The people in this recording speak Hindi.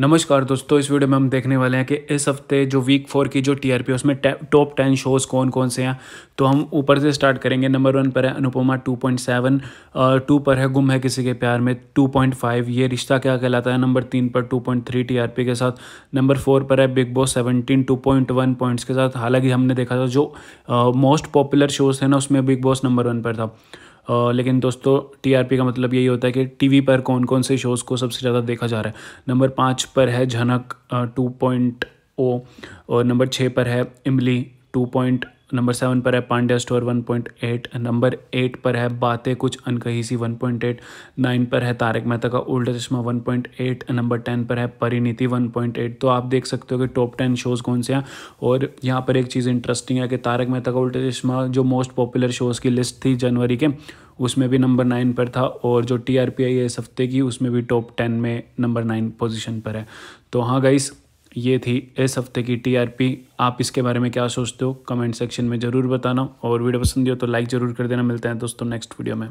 नमस्कार दोस्तों इस वीडियो में हम देखने वाले हैं कि इस हफ्ते जो वीक फोर की जो टी आर है उसमें टॉप टेन शोज़ कौन कौन से हैं तो हम ऊपर से स्टार्ट करेंगे नंबर वन पर है Anupamaa two point seven two पर है गुम है किसी के प्यार में टू पॉइंट फाइव ये रिश्ता क्या कहलाता है नंबर तीन पर टू पॉइंट आर टीआरपी के साथ नंबर फोर पर है Bigg Boss seventeen two point one points के साथ हालांकि हमने देखा था जो मोस्ट पॉपुलर शोज़ थे ना उसमें बिग बॉस नंबर वन पर था लेकिन दोस्तों टी का मतलब यही होता है कि टीवी पर कौन कौन से शोज़ को सबसे ज़्यादा देखा जा रहा है नंबर पाँच पर है झनक टू पॉइंट ओ और नंबर छः पर है इमली टू पॉइंट नंबर सेवन पर है Pandya store one point eight number eight पर है Baatein Kuch Ankahee Si one point eight nine पर है Taarak Mehta Ka Ooltah Chashmah one point eight number ten पर है परिणीति वन पॉइंट एट तो आप देख सकते हो कि टॉप टेन शोज़ कौन से हैं और यहाँ पर एक चीज़ इंटरेस्टिंग है कि तारक मेहता का उल्टा चश्मा जो मोस्ट पॉपुलर शोज़ की लिस्ट थी जनवरी के उसमें भी नंबर नाइन पर था और जो टी आर पी आई है इस हफ्ते की उसमें भी टॉप टेन में नंबर नाइन पोजिशन पर है तो हाँ गाइस ये थी इस हफ्ते की टीआरपी आप इसके बारे में क्या सोचते हो कमेंट सेक्शन में ज़रूर बताना और वीडियो पसंद हो तो लाइक ज़रूर कर देना मिलते हैं दोस्तों नेक्स्ट वीडियो में